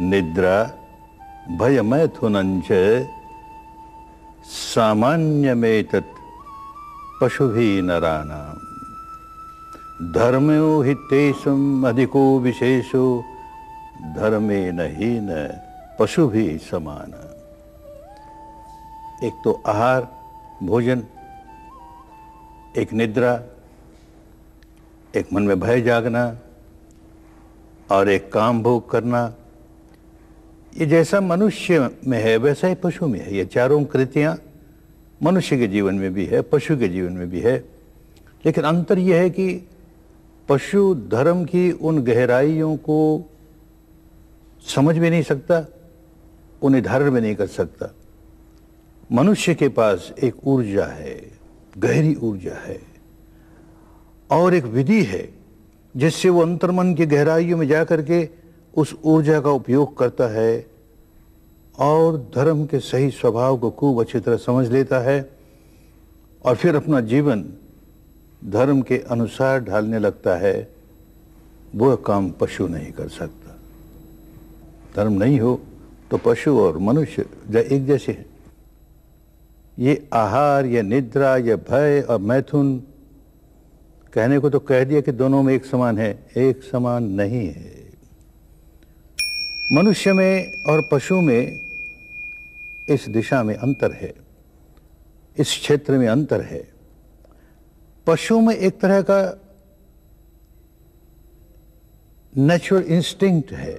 निद्रा भयमैथुनञ्च सामान्यमेतत् भी नराणाम् धर्मो हि तेषम् अधिको विशेषो धर्मे न पशु भी समान एक तो आहार भोजन एक निद्रा एक मन में भय जागना और एक काम भोग करना ये जैसा मनुष्य में है वैसा ही पशु में है ये चारों कृतियाँ मनुष्य के जीवन में भी है पशु के जीवन में भी है लेकिन अंतर यह है कि पशु धर्म की उन गहराइयों को समझ भी नहीं सकता उन्हें धारण भी नहीं कर सकता मनुष्य के पास एक ऊर्जा है गहरी ऊर्जा है और एक विधि है जिससे वो अंतर्मन की गहराइयों में जा के उस ऊर्जा का उपयोग करता है और धर्म के सही स्वभाव को खूब अच्छी तरह समझ लेता है और फिर अपना जीवन धर्म के अनुसार ढालने लगता है वह काम पशु नहीं कर सकता धर्म नहीं हो तो पशु और मनुष्य एक जैसे हैं ये आहार या निद्रा या भय और मैथुन कहने को तो कह दिया कि दोनों में एक समान है एक समान नहीं है मनुष्य में और पशु में इस दिशा में अंतर है इस क्षेत्र में अंतर है पशु में एक तरह का नेचुरल इंस्टिंक्ट है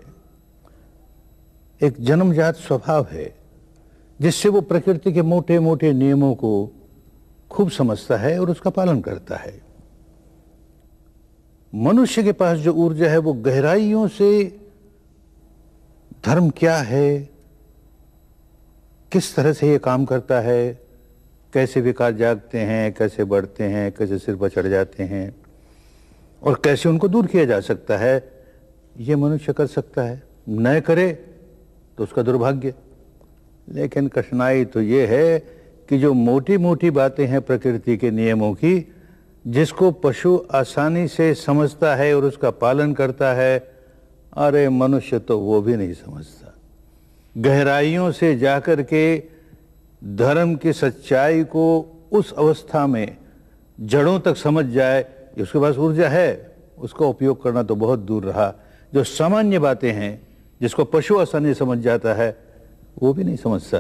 एक जन्मजात स्वभाव है जिससे वो प्रकृति के मोटे मोटे नियमों को खूब समझता है और उसका पालन करता है मनुष्य के पास जो ऊर्जा है वो गहराइयों से धर्म क्या है किस तरह से ये काम करता है कैसे विकार जागते हैं कैसे बढ़ते हैं कैसे सिर पर चढ़ जाते हैं और कैसे उनको दूर किया जा सकता है ये मनुष्य कर सकता है न करे तो उसका दुर्भाग्य लेकिन कठिनाई तो ये है कि जो मोटी मोटी बातें हैं प्रकृति के नियमों की जिसको पशु आसानी से समझता है और उसका पालन करता है अरे मनुष्य तो वो भी नहीं समझता गहराइयों से जाकर के धर्म की सच्चाई को उस अवस्था में जड़ों तक समझ जाए उसके पास ऊर्जा है उसका उपयोग करना तो बहुत दूर रहा जो सामान्य बातें हैं जिसको पशु आसानी समझ जाता है वो भी नहीं समझता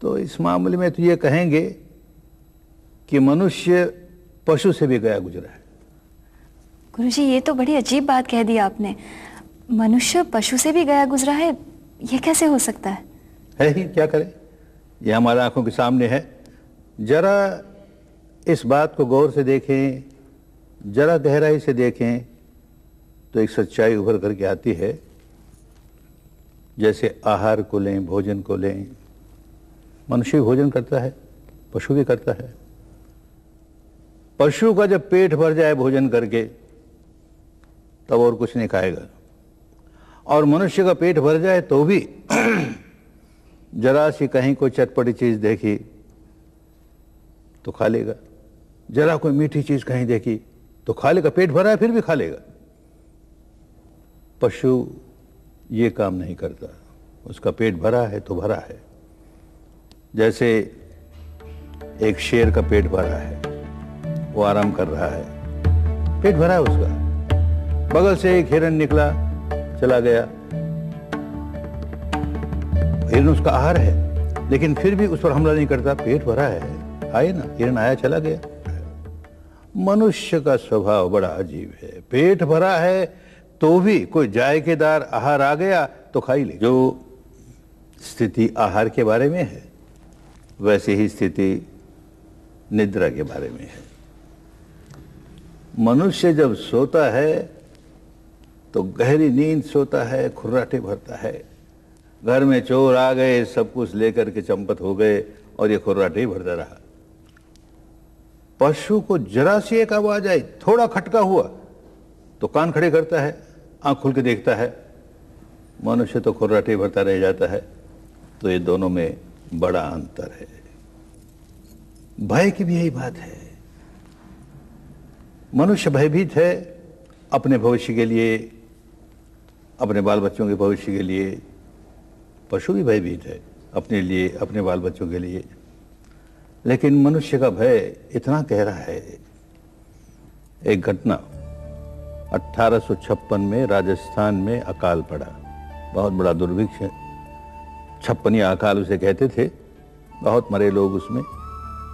तो इस मामले में तो ये कहेंगे कि मनुष्य पशु से भी गया गुजरा है गुरु जी ये तो बड़ी अजीब बात कह दी आपने मनुष्य पशु से भी गया गुजरा है यह कैसे हो सकता है है ही क्या करें यह हमारे आंखों के सामने है जरा इस बात को गौर से देखें जरा गहराई से देखें तो एक सच्चाई उभर करके आती है जैसे आहार को लें भोजन को लें मनुष्य भोजन करता है पशु भी करता है पशु का जब पेट भर जाए भोजन करके तब और कुछ नहीं खाएगा और मनुष्य का पेट भर जाए तो भी जरा सी कहीं कोई चटपटी चीज़ देखी तो खा लेगा जरा कोई मीठी चीज़ कहीं देखी तो खा लेगा पेट भरा है फिर भी खा लेगा पशु ये काम नहीं करता उसका पेट भरा है तो भरा है जैसे एक शेर का पेट भरा है वो आराम कर रहा है पेट भरा है उसका बगल से एक हिरन निकला चला गया हिरन उसका आहार है लेकिन फिर भी उस पर हमला नहीं करता पेट भरा है आए ना हिरन आया चला गया मनुष्य का स्वभाव बड़ा अजीब है पेट भरा है तो भी कोई जायकेदार आहार आ गया तो खाई ले जो स्थिति आहार के बारे में है वैसे ही स्थिति निद्रा के बारे में है मनुष्य जब सोता है तो गहरी नींद सोता है खुर्राटे भरता है घर में चोर आ गए सब कुछ लेकर के चंपत हो गए और ये खुर्राटे भरता रहा पशु को जरा सी एक आवाज आई थोड़ा खटका हुआ तो कान खड़े करता है आंख खुल के देखता है मनुष्य तो खुर्राटे भरता रह जाता है तो ये दोनों में बड़ा अंतर है भय की भी यही बात है मनुष्य भयभीत है अपने भविष्य के लिए अपने बाल बच्चों के भविष्य के लिए पशु भी भयभीत है अपने लिए अपने बाल बच्चों के लिए लेकिन मनुष्य का भय इतना गहरा है एक घटना अठारह में राजस्थान में अकाल पड़ा बहुत बड़ा दुर्भिक्ष छप्पनिया अकाल उसे कहते थे बहुत मरे लोग उसमें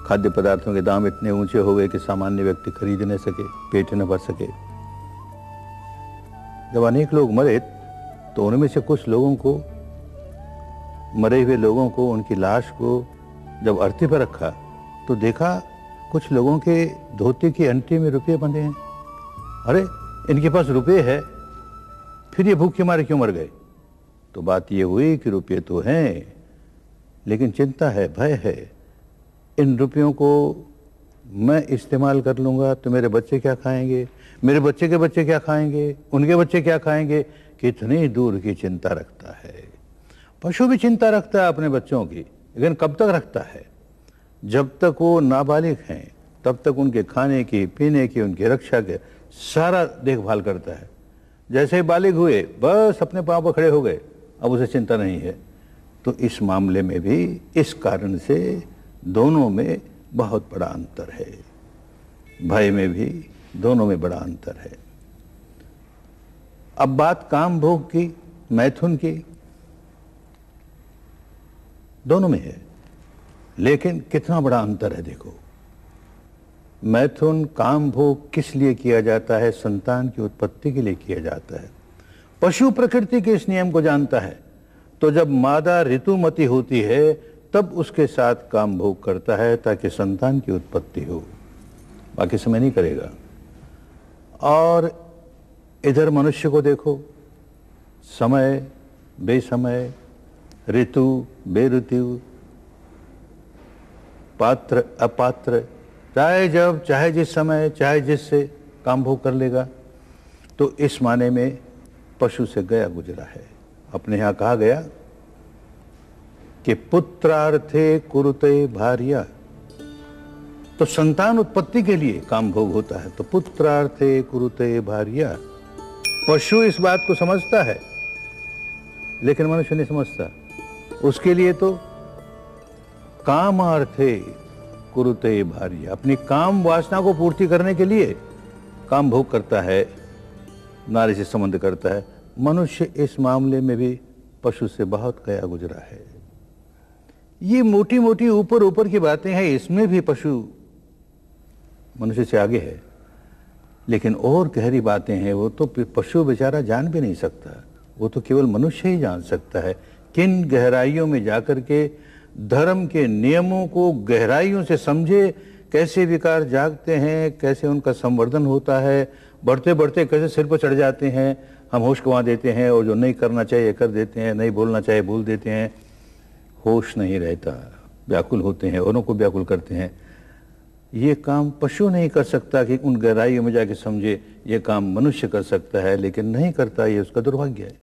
खाद्य पदार्थों के दाम इतने ऊंचे हो गए कि सामान्य व्यक्ति खरीद न सके पेट न भर सके जब अनेक लोग मरे तो उनमें से कुछ लोगों को मरे हुए लोगों को उनकी लाश को जब अर्थी पर रखा तो देखा कुछ लोगों के धोती की अंटी में रुपये बंधे हैं अरे इनके पास रुपये है फिर ये भूख के मारे क्यों मर गए तो बात ये हुई कि रुपये तो हैं लेकिन चिंता है भय है इन रुपयों को मैं इस्तेमाल कर लूँगा तो मेरे बच्चे क्या खाएंगे मेरे बच्चे के बच्चे क्या खाएंगे उनके बच्चे क्या खाएंगे कितनी दूर की चिंता रखता है पशु भी चिंता रखता है अपने बच्चों की लेकिन कब तक रखता है जब तक वो नाबालिग हैं तब तक उनके खाने की पीने की उनकी रक्षा के सारा देखभाल करता है जैसे ही बालिग हुए बस अपने पाँव पर खड़े हो गए अब उसे चिंता नहीं है तो इस मामले में भी इस कारण से दोनों में बहुत बड़ा अंतर है भय में भी दोनों में बड़ा अंतर है अब बात काम भोग की मैथुन की दोनों में है लेकिन कितना बड़ा अंतर है देखो मैथुन काम भोग किस लिए किया जाता है संतान की उत्पत्ति के लिए किया जाता है पशु प्रकृति के इस नियम को जानता है तो जब मादा ऋतुमती होती है तब उसके साथ काम भोग करता है ताकि संतान की उत्पत्ति हो बाकी समय नहीं करेगा और इधर मनुष्य को देखो समय बेसमय ऋतु बेऋतु पात्र अपात्र चाहे जब चाहे जिस समय चाहे जिससे काम भोग कर लेगा तो इस माने में पशु से गया गुजरा है अपने यहां कहा गया कि पुत्रार्थे कुरुते भारिया तो संतान उत्पत्ति के लिए काम भोग होता है तो पुत्रार्थे कुरुते भारिया पशु इस बात को समझता है लेकिन मनुष्य नहीं समझता उसके लिए तो काम अर्थे कुरुते भार्य अपनी काम वासना को पूर्ति करने के लिए काम भोग करता है नारी से संबंध करता है मनुष्य इस मामले में भी पशु से बहुत गया गुजरा है ये मोटी मोटी ऊपर ऊपर की बातें हैं इसमें भी पशु मनुष्य से आगे है लेकिन और गहरी बातें हैं वो तो पशु बेचारा जान भी नहीं सकता वो तो केवल मनुष्य ही जान सकता है किन गहराइयों में जाकर के धर्म के नियमों को गहराइयों से समझे कैसे विकार जागते हैं कैसे उनका संवर्धन होता है बढ़ते बढ़ते कैसे सिर पर चढ़ जाते हैं हम होश गवा देते हैं और जो नहीं करना चाहिए कर देते हैं नहीं बोलना चाहिए बोल देते हैं होश नहीं रहता व्याकुल होते हैं औरों को व्याकुल करते हैं ये काम पशु नहीं कर सकता कि उन गहराइयों में जाके समझे ये काम मनुष्य कर सकता है लेकिन नहीं करता ये उसका दुर्भाग्य है